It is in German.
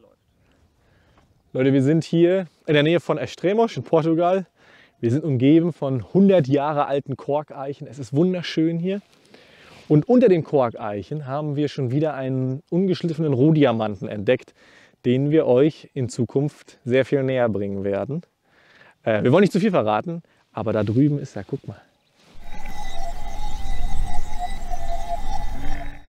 läuft. Leute, wir sind hier in der Nähe von Estremos in Portugal. Wir sind umgeben von 100 Jahre alten Korkeichen. Es ist wunderschön hier. Und unter den Korkeichen haben wir schon wieder einen ungeschliffenen Rohdiamanten entdeckt, den wir euch in Zukunft sehr viel näher bringen werden. Äh, wir wollen nicht zu viel verraten, aber da drüben ist er, guck mal.